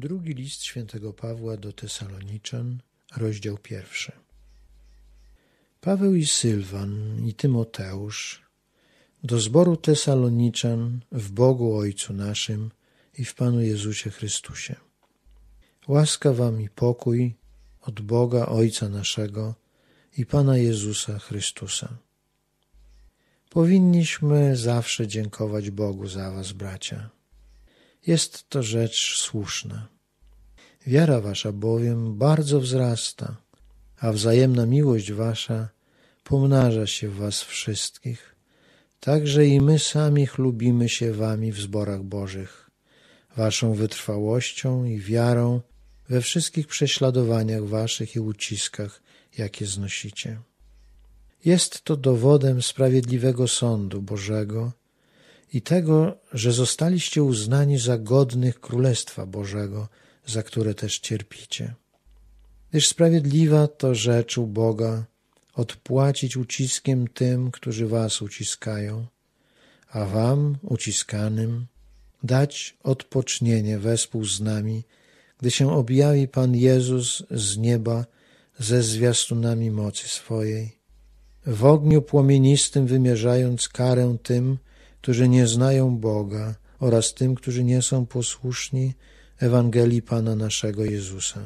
Drugi list świętego Pawła do Tesaloniczan, rozdział pierwszy. Paweł i Sylwan i Tymoteusz do zboru Tesaloniczan w Bogu Ojcu naszym i w Panu Jezusie Chrystusie. Łaska wam i pokój od Boga Ojca naszego i Pana Jezusa Chrystusa. Powinniśmy zawsze dziękować Bogu za was, bracia jest to rzecz słuszna. Wiara wasza bowiem bardzo wzrasta, a wzajemna miłość wasza pomnaża się w was wszystkich. Także i my sami chlubimy się wami w zborach bożych, waszą wytrwałością i wiarą we wszystkich prześladowaniach waszych i uciskach, jakie znosicie. Jest to dowodem sprawiedliwego sądu Bożego, i tego, że zostaliście uznani za godnych Królestwa Bożego, za które też cierpicie. Gdyż sprawiedliwa to rzecz u Boga odpłacić uciskiem tym, którzy was uciskają, a wam, uciskanym, dać odpocznienie wespół z nami, gdy się objawi Pan Jezus z nieba ze zwiastunami mocy swojej, w ogniu płomienistym wymierzając karę tym, którzy nie znają Boga oraz tym, którzy nie są posłuszni Ewangelii Pana naszego Jezusa.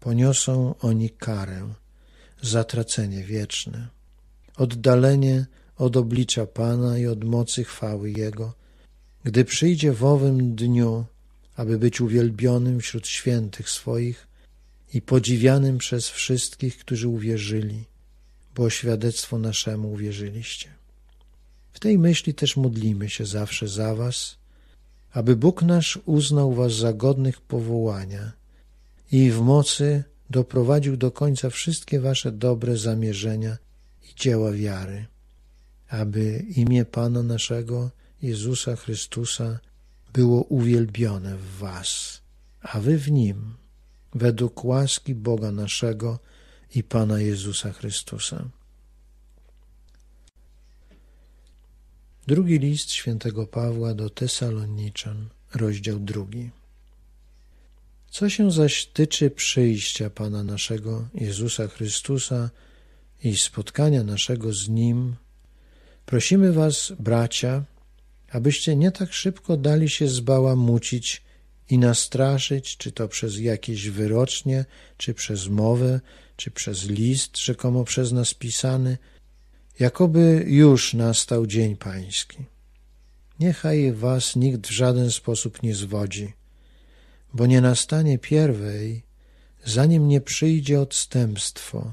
Poniosą oni karę, zatracenie wieczne, oddalenie od oblicza Pana i od mocy chwały Jego, gdy przyjdzie w owym dniu, aby być uwielbionym wśród świętych swoich i podziwianym przez wszystkich, którzy uwierzyli, bo świadectwo naszemu uwierzyliście. W tej myśli też modlimy się zawsze za Was, aby Bóg nasz uznał Was za godnych powołania i w mocy doprowadził do końca wszystkie Wasze dobre zamierzenia i dzieła wiary, aby imię Pana naszego, Jezusa Chrystusa, było uwielbione w Was, a Wy w Nim, według łaski Boga naszego i Pana Jezusa Chrystusa. Drugi list świętego Pawła do Tesaloniczan, rozdział drugi. Co się zaś tyczy przyjścia Pana naszego Jezusa Chrystusa i spotkania naszego z Nim, prosimy Was, bracia, abyście nie tak szybko dali się zbałamucić i nastraszyć, czy to przez jakieś wyrocznie, czy przez mowę, czy przez list rzekomo przez nas pisany, jakoby już nastał dzień pański. Niechaj was nikt w żaden sposób nie zwodzi, bo nie nastanie pierwej, zanim nie przyjdzie odstępstwo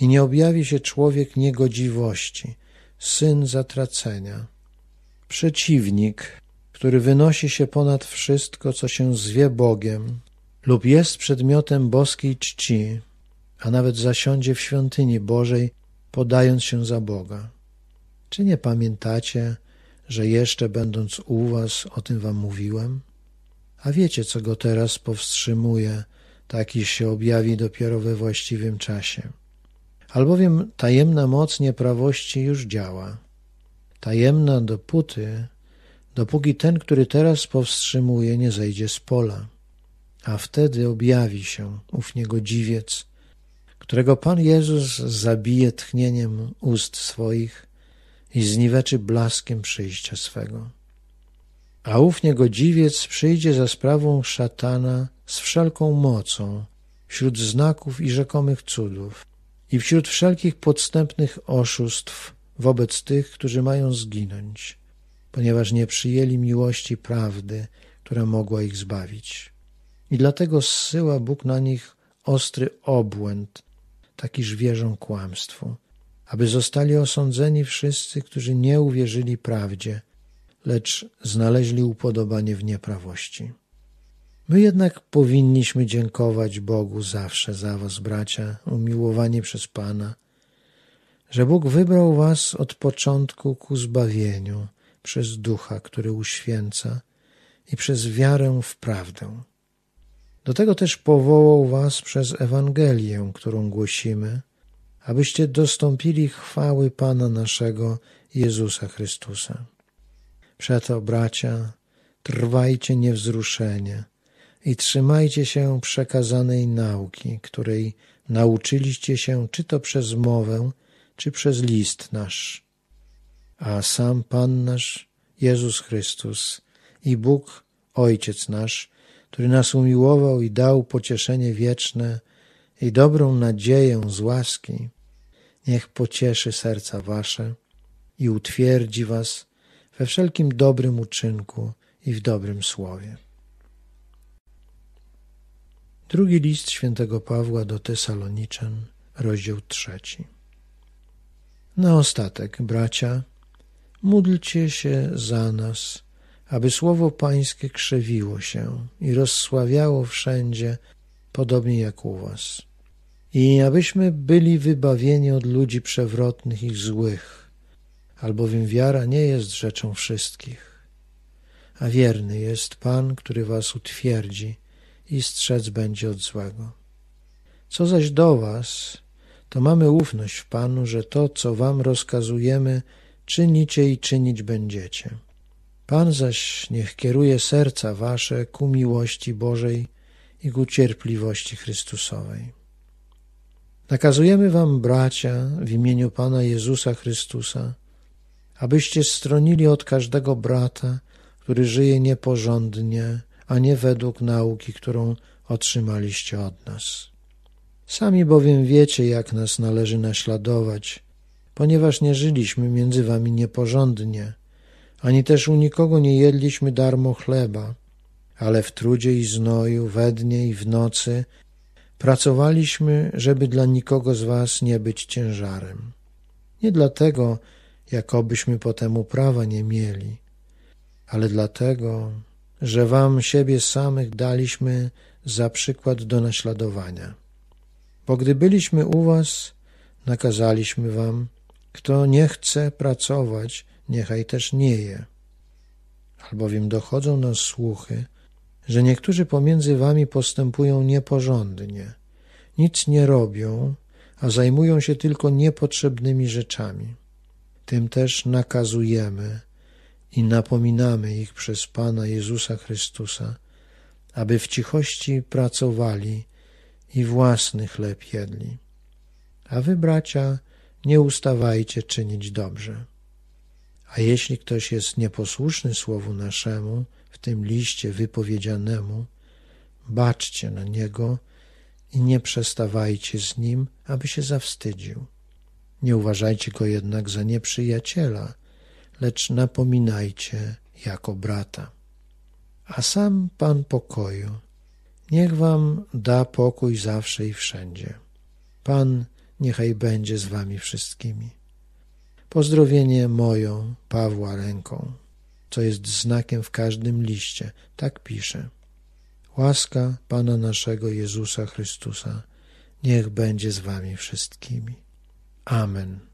i nie objawi się człowiek niegodziwości, syn zatracenia. Przeciwnik, który wynosi się ponad wszystko, co się zwie Bogiem lub jest przedmiotem boskiej czci, a nawet zasiądzie w świątyni Bożej podając się za Boga. Czy nie pamiętacie, że jeszcze będąc u was o tym wam mówiłem? A wiecie, co go teraz powstrzymuje, tak iż się objawi dopiero we właściwym czasie. Albowiem tajemna moc nieprawości już działa. Tajemna dopóty, dopóki ten, który teraz powstrzymuje, nie zejdzie z pola. A wtedy objawi się ów niegodziwiec, którego Pan Jezus zabije tchnieniem ust swoich i zniweczy blaskiem przyjścia swego. A ów niegodziwiec przyjdzie za sprawą szatana z wszelką mocą, wśród znaków i rzekomych cudów i wśród wszelkich podstępnych oszustw wobec tych, którzy mają zginąć, ponieważ nie przyjęli miłości prawdy, która mogła ich zbawić. I dlatego zsyła Bóg na nich ostry obłęd, takiż wierzą kłamstwu, aby zostali osądzeni wszyscy, którzy nie uwierzyli prawdzie, lecz znaleźli upodobanie w nieprawości. My jednak powinniśmy dziękować Bogu zawsze za was, bracia, umiłowani przez Pana, że Bóg wybrał was od początku ku zbawieniu przez Ducha, który uświęca i przez wiarę w prawdę do tego też powołał was przez Ewangelię, którą głosimy, abyście dostąpili chwały Pana naszego Jezusa Chrystusa. Przeto, bracia, trwajcie niewzruszenie i trzymajcie się przekazanej nauki, której nauczyliście się czy to przez mowę, czy przez list nasz. A sam Pan nasz, Jezus Chrystus i Bóg, Ojciec nasz, który nas umiłował i dał pocieszenie wieczne i dobrą nadzieję z łaski, niech pocieszy serca wasze i utwierdzi was we wszelkim dobrym uczynku i w dobrym słowie. Drugi list świętego Pawła do Tesaloniczan, rozdział trzeci. Na ostatek, bracia, módlcie się za nas, aby słowo Pańskie krzewiło się i rozsławiało wszędzie, podobnie jak u Was. I abyśmy byli wybawieni od ludzi przewrotnych i złych, albowiem wiara nie jest rzeczą wszystkich. A wierny jest Pan, który Was utwierdzi i strzec będzie od złego. Co zaś do Was, to mamy ufność w Panu, że to, co Wam rozkazujemy, czynicie i czynić będziecie. Pan zaś niech kieruje serca wasze ku miłości Bożej i ku cierpliwości Chrystusowej. Nakazujemy wam, bracia, w imieniu Pana Jezusa Chrystusa, abyście stronili od każdego brata, który żyje nieporządnie, a nie według nauki, którą otrzymaliście od nas. Sami bowiem wiecie, jak nas należy naśladować, ponieważ nie żyliśmy między wami nieporządnie, ani też u nikogo nie jedliśmy darmo chleba, ale w trudzie i znoju, we dnie i w nocy pracowaliśmy, żeby dla nikogo z was nie być ciężarem. Nie dlatego, jakobyśmy po temu prawa nie mieli, ale dlatego, że wam siebie samych daliśmy za przykład do naśladowania. Bo gdy byliśmy u was, nakazaliśmy wam, kto nie chce pracować, niechaj też nie je. Albowiem dochodzą nas słuchy, że niektórzy pomiędzy wami postępują nieporządnie, nic nie robią, a zajmują się tylko niepotrzebnymi rzeczami. Tym też nakazujemy i napominamy ich przez Pana Jezusa Chrystusa, aby w cichości pracowali i własny chleb jedli. A wy, bracia, nie ustawajcie czynić dobrze. A jeśli ktoś jest nieposłuszny słowu naszemu, w tym liście wypowiedzianemu, baczcie na niego i nie przestawajcie z nim, aby się zawstydził. Nie uważajcie go jednak za nieprzyjaciela, lecz napominajcie jako brata. A sam Pan pokoju, niech wam da pokój zawsze i wszędzie. Pan niechaj będzie z wami wszystkimi. Pozdrowienie moją, Pawła ręką, co jest znakiem w każdym liście. Tak pisze. Łaska Pana naszego Jezusa Chrystusa niech będzie z wami wszystkimi. Amen.